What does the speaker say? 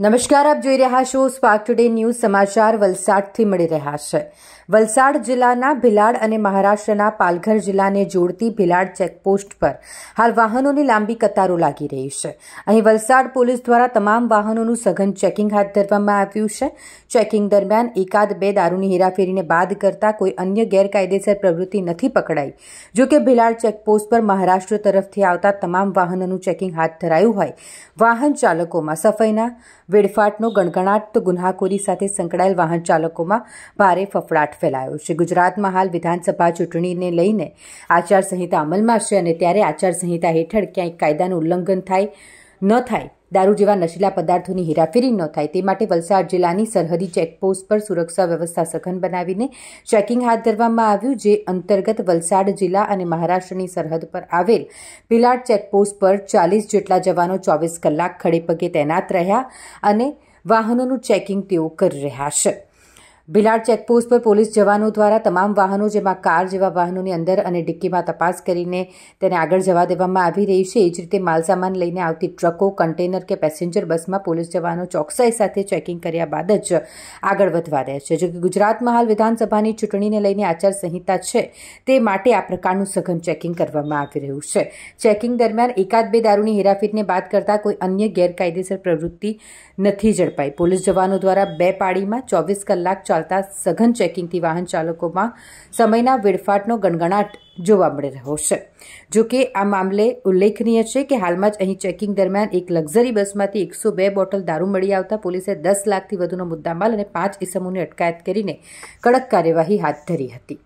નમસ્કાર આપ જોઈ રહ્યા છો સ્પાર્ક ટુડે ન્યૂઝ સમાચાર વલસાડથી મળી રહ્યા છે વલસાડ જિલ્લાના ભિલાડ અને મહારાષ્ટ્રના પાલઘર જિલ્લાને જોડતી ભિલાડ ચેકપોસ્ટ પર હાલ વાહનોની લાંબી કતારો લાગી રહી છે અહીં વલસાડ પોલીસ દ્વારા તમામ વાહનોનું સઘન ચેકિંગ હાથ ધરવામાં આવ્યું છે ચેકિંગ દરમિયાન એકાદ બે દારૂની હેરાફેરીને બાદ કરતા કોઈ અન્ય ગેરકાયદેસર પ્રવૃત્તિ નથી પકડાઈ જોકે ભિલાડ ચેકપોસ્ટ પર મહારાષ્ટ્ર તરફથી આવતા તમામ વાહનોનું ચેકિંગ હાથ ધરાયું હોય વાહન ચાલકોમાં સફાઈના વેડફાટનો ગણગણાટ તો ગુન્હાખોરી સાથે સંકળાયેલ વાહન ચાલકોમાં ભારે ફફડાટ ફેલાયો છે ગુજરાતમાં હાલ વિધાનસભા ચૂંટણીને લઈને આચારસંહિતા અમલમાં છે અને ત્યારે આચારસંહિતા હેઠળ ક્યાંય કાયદાનું ઉલ્લંઘન થાય ન થાય દારૂ જેવા નશીલા પદાર્થોની હેરાફેરી ન થાય તે માટે વલસાડ જિલ્લાની સરહદી ચેકપોસ્ટ પર સુરક્ષા વ્યવસ્થા સઘન બનાવીને ચેકિંગ હાથ ધરવામાં આવ્યું જે અંતર્ગત વલસાડ જિલ્લા અને મહારાષ્ટ્રની સરહદ પર આવેલ પિલાડ ચેકપોસ્ટ પર ચાલીસ જેટલા જવાનો ચોવીસ કલાક ખડેપગે તૈનાત રહ્યા અને વાહનોનું ચેકિંગ તેઓ કરી રહ્યા છે ભિલાડ ચેકપોસ્ટ પર પોલીસ જવાનો દ્વારા તમામ વાહનો જેમાં કાર જેવા વાહનોની અંદર અને ડિક્કીમાં તપાસ કરીને તેને આગળ જવા દેવામાં આવી રહી છે એ જ રીતે માલસામાન લઈને આવતી ટ્રકો કન્ટેનર કે પેસેન્જર બસમાં પોલીસ જવાનો ચોકસાઈ સાથે ચેકિંગ કર્યા બાદ જ આગળ વધવા રહ્યા છે જોકે ગુજરાતમાં હાલ વિધાનસભાની ચૂંટણીને લઈને આચારસંહિતા છે તે માટે આ પ્રકારનું સઘન ચેકિંગ કરવામાં આવી રહ્યું છે ચેકિંગ દરમિયાન એકાદ બે દારૂની હેરાફેરીને બાદ કરતાં કોઈ અન્ય ગેરકાયદેસર પ્રવૃત્તિ નથી ઝડપાઈ પોલીસ જવાનો દ્વારા બે પાળીમાં ચોવીસ કલાક ચાલતા સઘન ચેકિંગથી વાહન ચાલકોમાં સમયના વેડફાટનો ગણગણાટ જોવા મળી રહ્યો છે જો કે આ મામલે ઉલ્લેખનીય છે કે હાલમાં જ અહીં ચેકિંગ દરમિયાન એક લક્ઝરી બસમાંથી એકસો બે બોટલ દારૂ મળી આવતા પોલીસે દસ લાખથી વધુનો મુદ્દામાલ અને પાંચ ઇસમોની અટકાયત કરીને કડક કાર્યવાહી હાથ ધરી હતી